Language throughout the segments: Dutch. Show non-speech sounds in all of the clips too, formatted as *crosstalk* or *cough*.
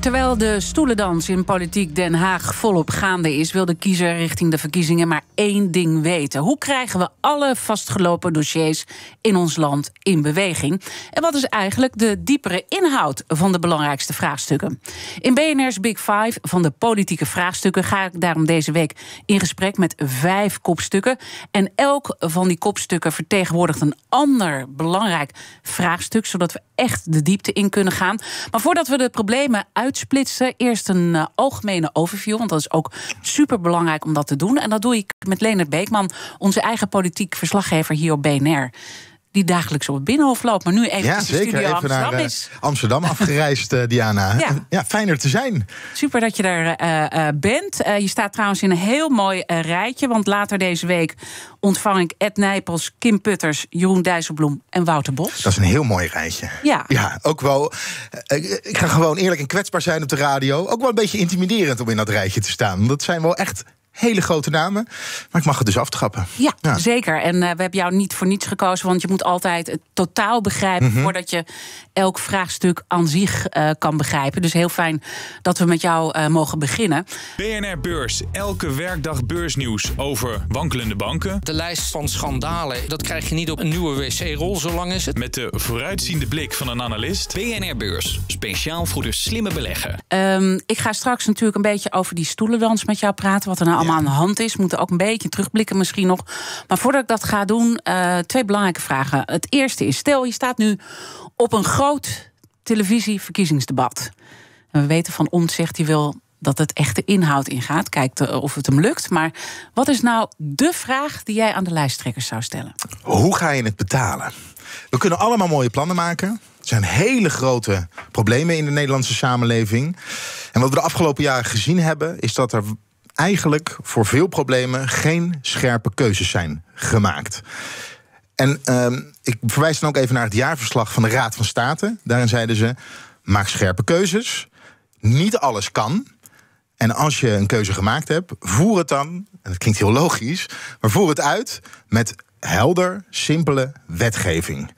Terwijl de stoelendans in politiek Den Haag volop gaande is, wil de kiezer richting de verkiezingen maar één ding weten. Hoe krijgen we alle vastgelopen dossiers in ons land in beweging? En wat is eigenlijk de diepere inhoud van de belangrijkste vraagstukken? In BNR's Big Five van de politieke vraagstukken ga ik daarom deze week in gesprek met vijf kopstukken. En elk van die kopstukken vertegenwoordigt een ander belangrijk vraagstuk, zodat we echt de diepte in kunnen gaan. Maar voordat we de problemen uit uitsplitsen. Eerst een eh, algemene overview, want dat is ook superbelangrijk om dat te doen. En dat doe ik met Leonard Beekman, onze eigen politiek verslaggever hier op BNR die dagelijks op het Binnenhof loopt. Maar nu even Studio Amsterdam naar, Amsterdam eh, *laughs* afgereisd, eh, Diana. Ja. fijner te zijn. Super dat je daar eh, bent. je staat trouwens in een heel mooi rijtje. Want later deze week ontvang ik Ed Nijpels, Kim Putters, Jeroen Dijsselbloem en Wouter Bos. Dat is een heel mooi rijtje. Ja. Ja, ook wel. ik ga gewoon eerlijk en kwetsbaar zijn op de radio. Ook wel een beetje intimiderend om in dat rijtje te staan. Dat zijn wel echt hele grote namen. Maar ik mag het dus aftrappen. Ja, ja. zeker. En eh, we hebben jou niet voor niets gekozen, want je moet altijd het totaal begrijpen mhm. voordat je elk vraagstuk aan zich eh, kan begrijpen. Dus heel fijn dat we met jou eh, mogen beginnen. BNR Beurs, elke werkdag beursnieuws over wankelende banken. De lijst van schandalen, dat krijg je niet op een nieuwe wc-rol, zolang is het. Met de vooruitziende blik van een analist. BNR Beurs, speciaal voor de slimme belegger. Ehm, ik ga straks natuurlijk een beetje over die stoelendans met jou praten, wat er nou allemaal aan de hand is. We moeten ook een beetje terugblikken misschien nog. Maar voordat ik dat ga doen, eh, twee belangrijke vragen. Het eerste is, stel je staat nu op een groot televisieverkiezingsdebat. En we weten van ons zegt hij wel dat het echte inhoud ingaat. Kijkt eh, of het hem lukt. Maar wat is nou de vraag die jij aan de lijsttrekkers zou stellen? Hoe ga je het betalen? We kunnen allemaal mooie plannen maken. Er zijn hele grote problemen in de Nederlandse samenleving. En wat we de afgelopen jaren gezien hebben, is dat er eigenlijk voor veel problemen geen scherpe keuzes zijn gemaakt. En ehm, ik verwijs dan ook even naar het jaarverslag van de Raad van State. Daarin zeiden ze: maak scherpe keuzes. Niet alles kan. En als je een keuze gemaakt hebt, voer het dan, en dat klinkt heel logisch, maar voer het uit met helder, simpele wetgeving.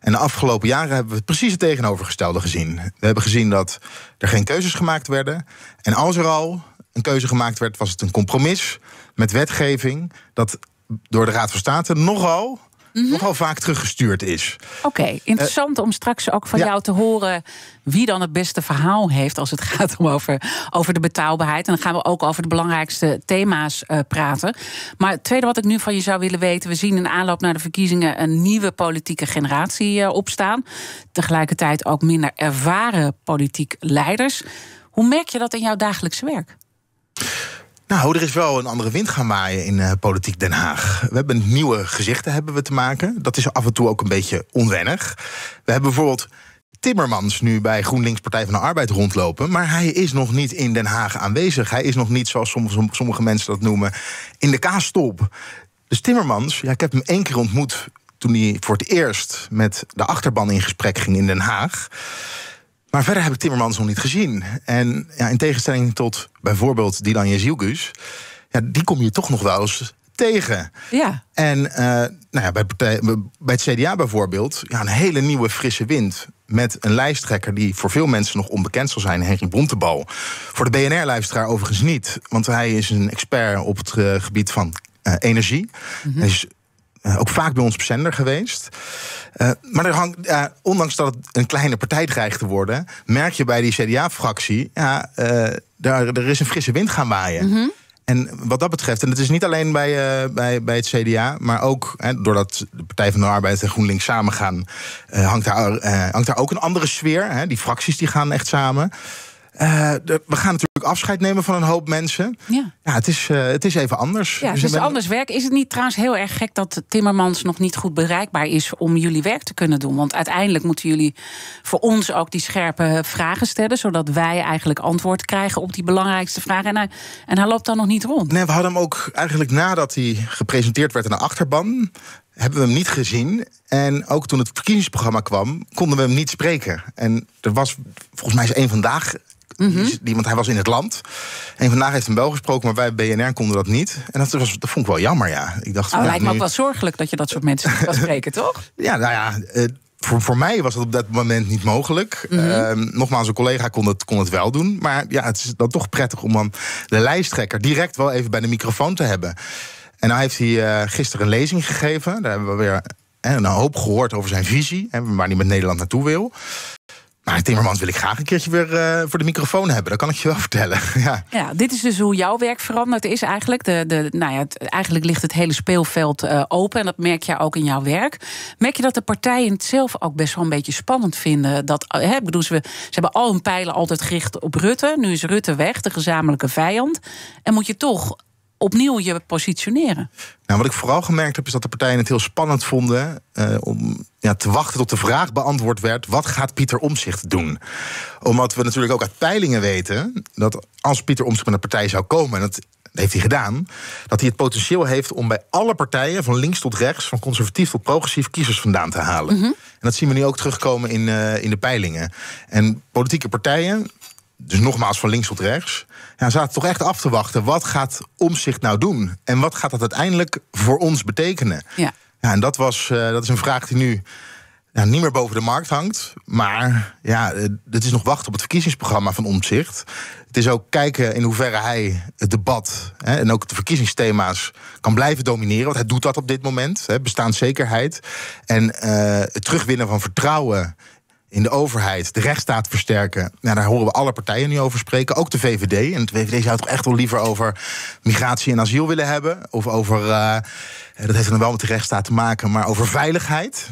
En de afgelopen jaren hebben we het precies het tegenovergestelde gezien. We hebben gezien dat er geen keuzes gemaakt werden. En als er al een keuze gemaakt werd, was het een compromis met wetgeving dat door de Raad van State nogal mhm. nogal vaak teruggestuurd is. Oké, eh, interessant om straks ook van jou te horen wie dan het beste verhaal heeft als het gaat om over, over de betaalbaarheid. En dan gaan we ook over de belangrijkste thema's eh, praten. Maar het tweede wat ik nu van je zou willen weten, we zien in aanloop naar de verkiezingen een nieuwe politieke generatie eh, opstaan. Tegelijkertijd ook minder ervaren politiek leiders. Hoe merk je dat in jouw dagelijkse werk? Nou, er is wel een andere wind gaan waaien in eh, politiek Den Haag. We hebben nieuwe gezichten hebben we te maken. Dat is af en toe ook een beetje onwennig. We hebben bijvoorbeeld Timmermans nu bij GroenLinks Partij van de Arbeid rondlopen. Maar hij is nog niet in Den Haag aanwezig. Hij is nog niet, zoals sommige, sommige mensen dat noemen, in de kaastop. Dus Timmermans, ja, ik heb hem één keer ontmoet toen hij voor het eerst met de achterban in gesprek ging in Den Haag. Maar verder heb ik Timmermans nog niet gezien. En ja, in tegenstelling tot bijvoorbeeld Dylan Jezielgus... Ja, die kom je toch nog wel eens tegen. Ja. En eh, nou ja, bij, partij, bij het CDA bijvoorbeeld, ja, een hele nieuwe frisse wind. Met een lijsttrekker die voor veel mensen nog onbekend zal zijn, Henry Bontebal. Voor de BNR-luisteraar overigens niet, want hij is een expert op het eh, gebied van eh, energie. Mm eh, ook vaak bij ons op zender geweest. Eh, maar er hangt, ondanks dat het een kleine partij dreigt te worden, merk je bij die CDA-fractie, ja, eh, daar, er is een frisse wind gaan waaien. Mhm. En wat dat betreft, en het is niet alleen bij, bij, bij het CDA, maar ook hè, doordat de Partij van de Arbeid en GroenLinks samengaan, uh, hangt, daar, hangt daar ook een andere sfeer. Hè, die fracties die gaan echt samen. Eh, we gaan natuurlijk afscheid nemen van een hoop mensen. Ja, ja het, is, eh, het is even anders. Ja, het dus is anders werk. Is het niet trouwens heel erg gek dat Timmermans nog niet goed bereikbaar is om jullie werk te kunnen doen? Want uiteindelijk moeten jullie voor ons ook die scherpe vragen stellen, zodat wij eigenlijk antwoord krijgen op die belangrijkste vragen. En hij, en hij loopt dan nog niet rond. Nee, we hadden hem ook eigenlijk nadat hij gepresenteerd werd in de achterban, hebben we hem niet gezien. En ook toen het verkiezingsprogramma kwam, konden we hem niet spreken. En er was volgens mij is één vandaag Mm want hij was in het land. En vandaag heeft hem wel gesproken, maar wij bij BNR konden dat niet. En dat, was, dat vond ik wel jammer, ja. Ik dacht, oh, nou, lijkt me ook wel zorgelijk dat je dat soort mensen niet kan spreken, *laughs* toch? Ja, nou ja... Eh, voor, voor mij was dat op dat moment niet mogelijk. Mhm. Ehm, nogmaals, een collega kon het, kon het wel doen. Maar ja, het is dan toch prettig om dan de lijsttrekker direct wel even bij de microfoon te hebben. En nou heeft hij eh, gisteren een lezing gegeven. Daar hebben we weer eh, een hoop gehoord over zijn visie en waar hij met Nederland naartoe wil. Maar nou, Timmermans wil ik graag een keertje weer eh, voor de microfoon hebben. Dat kan ik je wel *laughs* vertellen. ja. ja, dit is dus hoe jouw werk veranderd is eigenlijk. De, de, nou ja, het, eigenlijk ligt het hele speelveld eh, open. En dat merk je ook in jouw werk. Merk je dat de partijen het zelf ook best wel een beetje spannend vinden? Dat, eh, hè, bedoel, ze, ze hebben al hun pijlen altijd gericht op Rutte. Nu is Rutte weg, de gezamenlijke vijand. En moet je toch opnieuw je positioneren? Nou, wat ik vooral gemerkt heb, is dat de partijen het heel spannend vonden eh, om ja, te wachten tot de vraag beantwoord werd: wat gaat Pieter Omzicht doen? Omdat we natuurlijk ook uit peilingen weten dat als Pieter Omzicht met een partij zou komen, en dat heeft hij gedaan, dat hij het potentieel heeft om bij alle partijen, van links tot rechts, van conservatief tot progressief, kiezers vandaan te halen. Mhm. En dat zien we nu ook terugkomen in, eh, in de peilingen. En politieke partijen dus nogmaals van links tot rechts, ja, zaten toch echt af te wachten. Wat gaat Omzicht nou doen? En wat gaat dat uiteindelijk voor ons betekenen? Ja. ja en dat, was, eh, dat is een vraag die nu niet meer boven de markt hangt. Maar ja, eh, het is nog wachten op het verkiezingsprogramma van Omzicht. Het is ook kijken in hoeverre hij het debat hè, en ook de verkiezingsthema's kan blijven domineren. Want hij doet dat op dit moment. Hè, bestaanszekerheid. En eh, het terugwinnen van vertrouwen in de overheid, de rechtsstaat versterken. Nou, daar horen we alle partijen nu over spreken, ook de VVD. En de VVD zou toch echt wel liever over migratie en asiel willen hebben. Of over, eh, dat heeft dan wel met de rechtsstaat te maken, maar over veiligheid.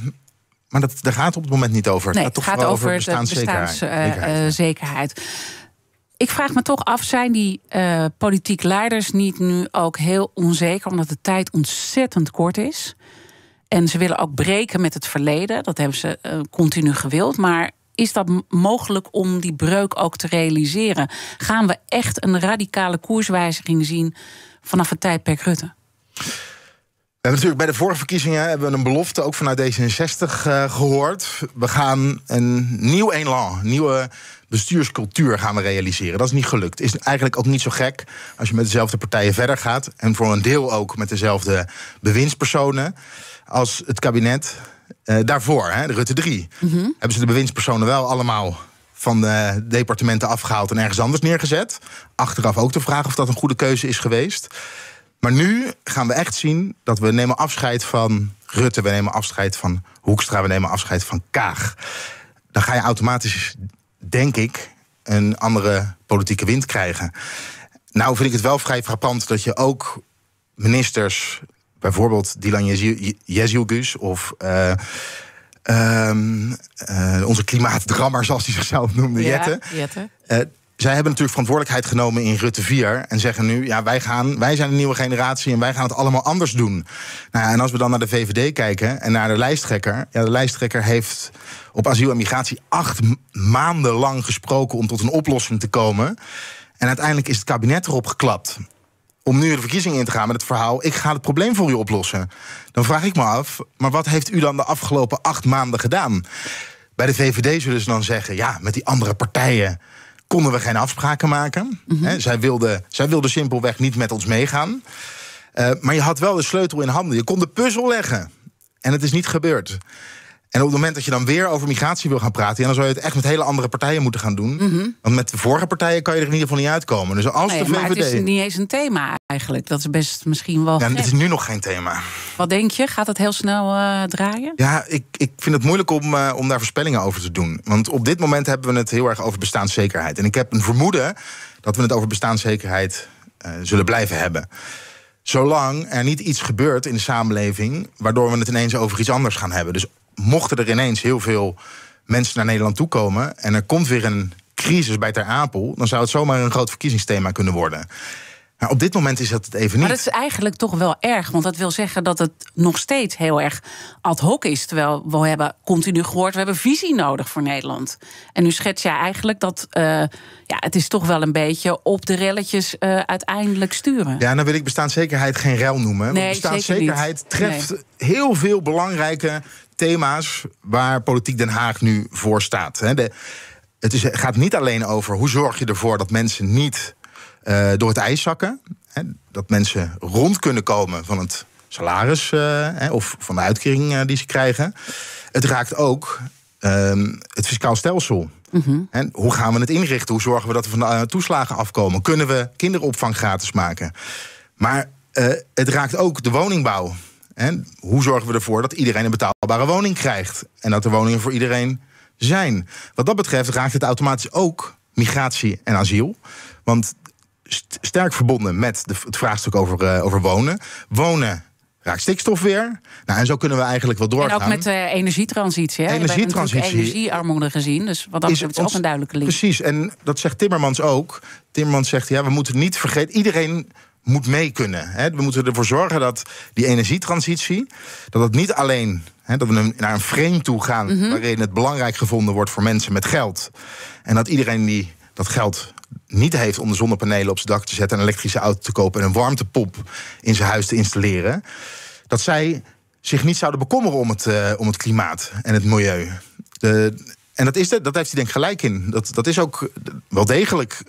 Maar dat, daar gaat het op het moment niet over. Nee, het gaat, toch over, bestaanszekerheid. Bestaanszekerheid. Eh, eh, ik vraag me toch af, zijn die uh, politiek leiders niet nu ook heel onzeker... omdat de tijd ontzettend kort is... En ze willen ook breken met het verleden. Dat hebben ze eh, continu gewild. Maar is dat mogelijk om die breuk ook te realiseren? Gaan we echt een radicale koerswijziging zien vanaf het tijdperk Rutte? We hebben natuurlijk bij de vorige verkiezingen hebben we een belofte ook vanuit D66 eh, gehoord. We gaan een nieuw elan, nieuwe bestuurscultuur gaan we realiseren. Dat is niet gelukt. Is eigenlijk ook niet zo gek als je met dezelfde partijen verder gaat. En voor een deel ook met dezelfde bewindspersonen als het kabinet eh, daarvoor, hè, de Rutte 3. Mhm. Hebben ze de bewindspersonen wel allemaal van de departementen afgehaald en ergens anders neergezet? Achteraf ook de vraag of dat een goede keuze is geweest. Maar nu gaan we echt zien dat we nemen afscheid van Rutte, we nemen afscheid van Hoekstra, we nemen afscheid van Kaag. Dan ga je automatisch, denk ik, een andere politieke wind krijgen. Nou vind ik het wel vrij frappant dat je ook ministers, bijvoorbeeld Dylan Jezilgus of eh, ehm, eh, onze klimaatdrammer, zoals hij zichzelf noemde, ja, Jette. Eh, zij hebben natuurlijk verantwoordelijkheid genomen in Rutte 4 en zeggen nu: ja, wij, gaan, wij zijn de nieuwe generatie en wij gaan het allemaal anders doen. Nou, en als we dan naar de VVD kijken en naar de lijsttrekker. Ja, de lijsttrekker heeft op asiel en migratie acht maanden lang gesproken om tot een oplossing te komen. En uiteindelijk is het kabinet erop geklapt. Om nu de verkiezingen in te gaan met het verhaal: ik ga het probleem voor u oplossen. Dan vraag ik me af: maar wat heeft u dan de afgelopen acht maanden gedaan? Bij de VVD zullen ze dan zeggen: ja, met die andere partijen konden we geen afspraken maken. Mhm. zij, wilde, zij wilde simpelweg niet met ons meegaan. Eh, maar je had wel de sleutel in handen. Je kon de puzzel leggen. En het is niet gebeurd. En op het moment dat je dan weer over migratie wil gaan praten, dan zou je het echt met hele andere partijen moeten gaan doen. Mhm. Want met de vorige partijen kan je er in ieder geval niet uitkomen. Dus als nee, de VVD. Maar het is niet eens een thema eigenlijk. Dat is best misschien wel. Ja, het is nu nog geen thema. Wat denk je? Gaat het heel snel eh, draaien? Ja, ik, ik vind het moeilijk om, eh, om daar voorspellingen over te doen. Want op dit moment hebben we het heel erg over bestaanszekerheid. En ik heb een vermoeden dat we het over bestaanszekerheid eh, zullen blijven hebben. Zolang er niet iets gebeurt in de samenleving. waardoor we het ineens over iets anders gaan hebben. Dus mochten er ineens heel veel mensen naar Nederland toekomen en er komt weer een crisis bij Ter Apel, dan zou het zomaar een groot verkiezingsthema kunnen worden op dit moment is dat het even niet. Maar dat is eigenlijk toch wel erg, want dat wil zeggen dat het nog steeds heel erg ad hoc is. Terwijl we hebben continu gehoord, we hebben visie nodig voor Nederland. En nu schets jij eigenlijk dat eh, ja, het is toch wel een beetje op de relletjes eh, uiteindelijk sturen. Ja, dan nou wil ik bestaanszekerheid geen rel noemen. Nee, bestaanszekerheid treft heel veel belangrijke thema's waar politiek Den Haag nu voor staat. het is, gaat niet alleen over hoe zorg je ervoor dat mensen niet eh, door het ijs zakken. Hè, dat mensen rond kunnen komen van het salaris eh, of van de uitkering eh, die ze krijgen. Het raakt ook ehm, het fiscaal stelsel. En mhm. hoe gaan we het inrichten? Hoe zorgen we dat we van de toeslagen afkomen? Kunnen we kinderopvang gratis maken? Maar het raakt ook de woningbouw. En hoe zorgen we ervoor dat iedereen een betaalbare woning krijgt? En dat er woningen voor iedereen zijn. Wat dat betreft raakt het automatisch ook migratie en asiel. Want sterk verbonden met de, het vraagstuk over, eh, over wonen. Wonen raakt stikstof weer. Nou, en zo kunnen we eigenlijk wel doorgaan. En ook met de eh, energietransitie. Hè? Energietransitie. energiearmoede gezien. Dus wat dat is ook een duidelijke link. Precies, en dat zegt Timmermans ook. Timmermans zegt, ja, we moeten niet vergeten... iedereen moet mee kunnen. Hè? We moeten ervoor zorgen dat die energietransitie... dat het niet alleen... Hè, dat we naar een frame toe gaan... Mhm. waarin het belangrijk gevonden wordt voor mensen met geld. En dat iedereen die dat geld niet heeft om de zonnepanelen op zijn dak te zetten, een elektrische auto te kopen en een warmtepomp in zijn huis te installeren, dat zij zich niet zouden bekommeren om het, eh, om het klimaat en het milieu. De, en dat, is dat heeft hij denk ik gelijk in. Dat, dat is ook wel degelijk.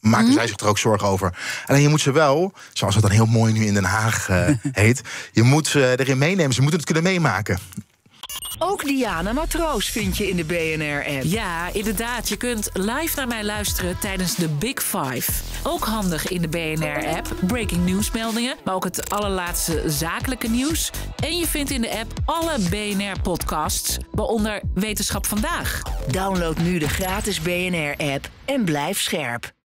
Maken mhm. zij zich er ook zorgen over. Alleen je moet ze wel, zoals het dan heel mooi nu in Den Haag eh, *laughs* heet, je moet ze erin meenemen. Ze moeten het kunnen meemaken. Ook Diana Matroos vind je in de BNR-app. Ja, inderdaad. Je kunt live naar mij luisteren tijdens de Big Five. Ook handig in de BNR-app. Breaking nieuwsmeldingen, maar ook het allerlaatste zakelijke nieuws. En je vindt in de app alle BNR-podcasts, waaronder Wetenschap Vandaag. Download nu de gratis BNR-app en blijf scherp.